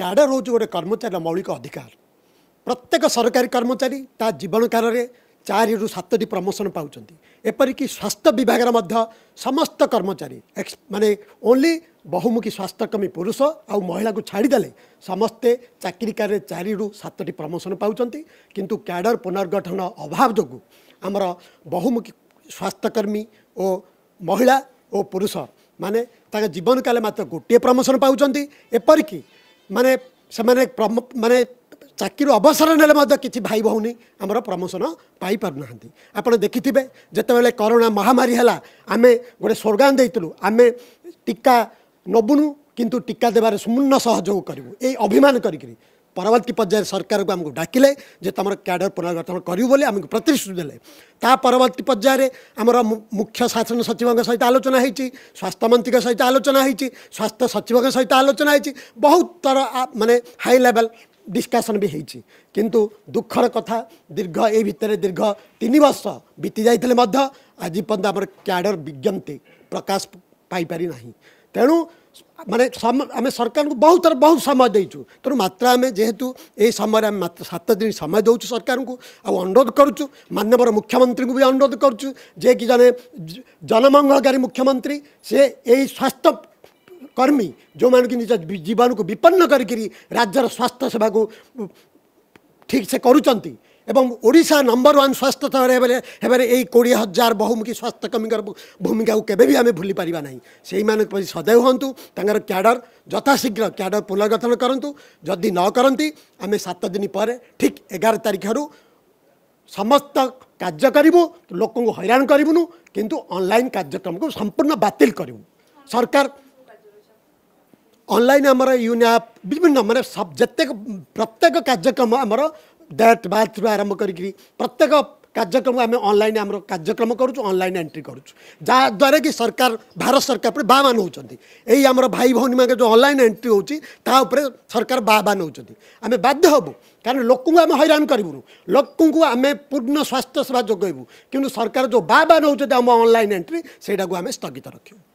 cadre ହେଉଛି ଗୋଟେ କର୍ମଚାରୀର ମୌଳିକ ଅଧିକାର ପ୍ରତ୍ୟେକ ସରକାରୀ କର୍ମଚାରୀ ତା ଜୀବନ ଜୀବନକାଳରେ ଚାରିରୁ ସାତଟି ପ୍ରମୋସନ୍ ପାଉଛନ୍ତି ଏପରିକି ସ୍ୱାସ୍ଥ୍ୟ ବିଭାଗର ମଧ୍ୟ ସମସ୍ତ କର୍ମଚାରୀ ଏକ୍ସ ମାନେ ଓନ୍ଲି ବହୁମୁଖୀ ସ୍ୱାସ୍ଥ୍ୟକର୍ମୀ ପୁରୁଷ ଆଉ ମହିଳାକୁ ଛାଡ଼ିଦେଲେ ସମସ୍ତେ ଚାକିରି କାର୍ଯ୍ୟରେ ଚାରିରୁ ସାତଟି ପ୍ରମୋସନ୍ ପାଉଛନ୍ତି କିନ୍ତୁ କ୍ୟାଡ଼ର ପୁନର୍ଗଠନ ଅଭାବ ଯୋଗୁଁ ଆମର ବହୁମୁଖୀ ସ୍ୱାସ୍ଥ୍ୟକର୍ମୀ ଓ ମହିଳା ଓ ପୁରୁଷ ମାନେ ତାଙ୍କ ଜୀବନ କାଳରେ ମାତ୍ର ଗୋଟିଏ ପ୍ରମୋସନ୍ ପାଉଛନ୍ତି ଏପରିକି माने चकिरु अवसर नले भाइ भौनी आम प्रमोसन पापुना आपिथे जतिबेला करना महामारी दिु आमे टी नबुन कि टावार सुपूर्ण सहयोग गरौँ ए अभिमान गरिक पवर्ती पर्या सरकारको आमु डाकि तर क्याडर पुनर्वर्तन गरिपर्ती पर्यावरण आमर मुख्य शासन सचिव सहित आलोचना स्वास्थ्यमन्त्री सहित आलोचना हुन्छ स्वास्थ्य सचिव सहित आलोचना हुन्छ बहुत मेभेल्सन कि किंतु र कथा दीर्घ ए दीर्घ तिन वर्ष बितिले मध्य आज पर्य आम प्रकाश पाई प्रकाश पापारी तेणु माने म सरकार बहु बहु समय दिछु जेहेतु ए समय सात दिन समय दो सरकार आउँ अनुरोध गर्छु मान्यवर मुख्यमन्त्री अनुरोध जे कि जन जनमङ्गलकारी मुख्यमंत्री से यही स्वास्थ्य कर्मी जो भने जीवनको विपन्न गरिक राज्य स्वास्थ्य ठीक से गर्ुन एडा नम्बर 1 स्वास्थ्य यही एई 20000 बहुमुखी स्वास्थ्यकर्मी भूमिका केवी आम भुली पार सजे हुँ क्याडर शीघ्र क्याडर पुनर्गठन कन् दिन नके ठीक 11 तारिख हरु समस्त कर्कु लोक किंतु किन कार्यक्रम को सम्पूर्ण बातिल गरु सरकार अनल हमरा एप विभिन्न जत्ते प्रत्येक हमरा डेट बाथ रु आरम्भी प्रत्येक कार्यल कार्यक्रम गरुछु अनल एन्ट्री गरुछु जाद्वारा कि सरकार भारत सरकारप्रे बाँच्नु ए अब भाइ भनी अनलाल एन्ट्री हौँ तापर सरकार बा बाध्य कारण लोक हैरानुन लोके पूर्ण स्वास्थ्यसेवा जोगु किन सरकार जो बाबा हुन्छ अब अनल एन्ट्री सही स्थगित रकु